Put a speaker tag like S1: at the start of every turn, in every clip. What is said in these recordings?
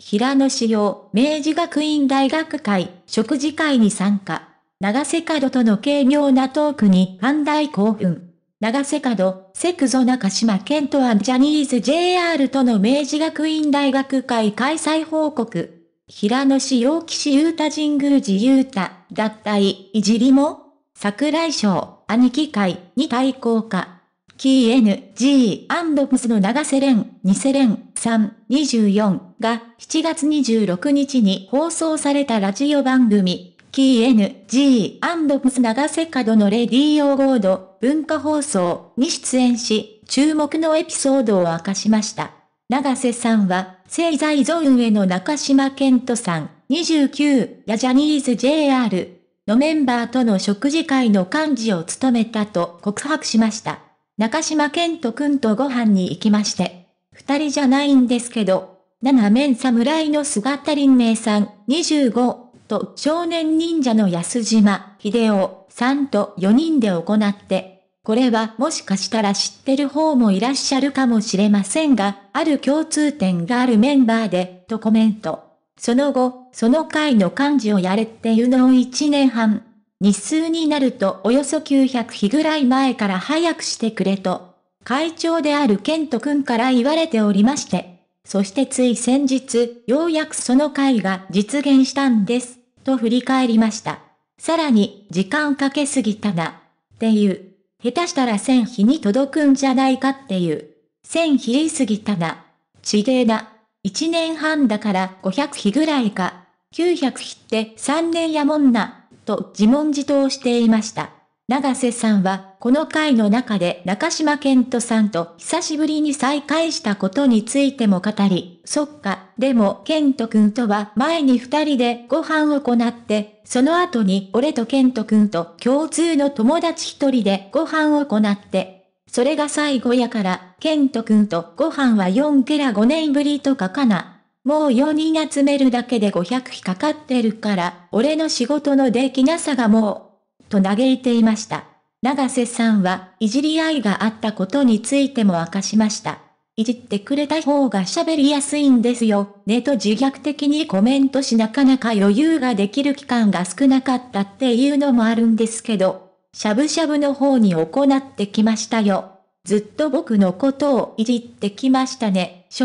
S1: 平野紫耀、明治学院大学会、食事会に参加。長瀬角との軽妙なトークに反大興奮。長瀬角、セクゾ中島健とアンジャニーズ JR との明治学院大学会開催報告。平野紫耀岸優太神宮寺優太、脱退、いじりも桜井翔、兄貴会に対抗か。KNG&PS の長瀬廉、ニセ廉、3、24が7月26日に放送されたラジオ番組 KNG&PS 長瀬角のレディオゴード文化放送に出演し、注目のエピソードを明かしました。長瀬さんは、製材ゾーンへの中島健人さん、29やジャニーズ JR のメンバーとの食事会の幹事を務めたと告白しました。中島健人くんとご飯に行きまして、二人じゃないんですけど、七面侍の姿林明さん、25、と少年忍者の安島、秀夫、さんと4人で行って、これはもしかしたら知ってる方もいらっしゃるかもしれませんが、ある共通点があるメンバーで、とコメント。その後、その回の漢字をやれっていうのを1年半、日数になるとおよそ900日ぐらい前から早くしてくれと、会長であるケント君から言われておりまして、そしてつい先日、ようやくその会が実現したんです、と振り返りました。さらに、時間かけすぎたな、っていう。下手したら1000日に届くんじゃないかっていう。1000日言いすぎたな。ちげえな。1年半だから500日ぐらいか。900日って3年やもんな。と自問自答していました。長瀬さんは、この回の中で中島健人さんと久しぶりに再会したことについても語り、そっか、でも健人くんとは前に二人でご飯を行って、その後に俺と健人くんと共通の友達一人でご飯を行って、それが最後やから、健人くんとご飯は4ケラ5年ぶりとかかな。もう4人集めるだけで500匹かかってるから、俺の仕事のできなさがもう、と嘆いていました。長瀬さんは、いじり合いがあったことについても明かしました。いじってくれた方が喋りやすいんですよ、ねと自虐的にコメントしなかなか余裕ができる期間が少なかったっていうのもあるんですけど、しゃぶしゃぶの方に行ってきましたよ。ずっと僕のことをいじってきましたね、シ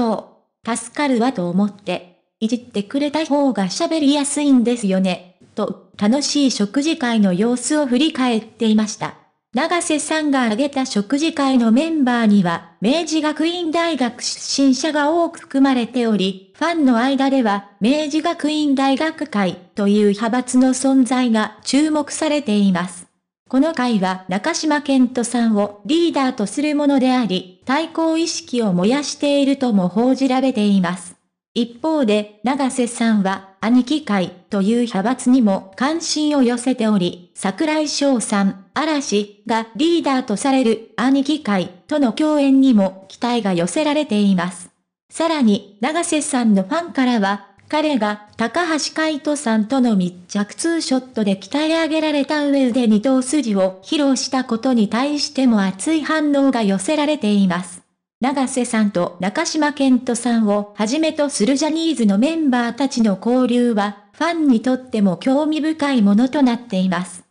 S1: 助かるわと思って、いじってくれた方が喋りやすいんですよね、と、楽しい食事会の様子を振り返っていました。長瀬さんが挙げた食事会のメンバーには、明治学院大学出身者が多く含まれており、ファンの間では、明治学院大学会という派閥の存在が注目されています。この会は中島健人さんをリーダーとするものであり、対抗意識を燃やしているとも報じられています。一方で、長瀬さんは、兄貴会という派閥にも関心を寄せており、桜井翔さん、嵐がリーダーとされる兄貴会との共演にも期待が寄せられています。さらに、長瀬さんのファンからは、彼が高橋海人さんとの密着ツーショットで鍛え上げられた上で二頭筋を披露したことに対しても熱い反応が寄せられています。長瀬さんと中島健人さんをはじめとするジャニーズのメンバーたちの交流は、ファンにとっても興味深いものとなっています。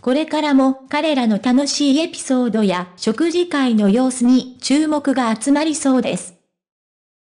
S1: これからも彼らの楽しいエピソードや食事会の様子に注目が集まりそうです。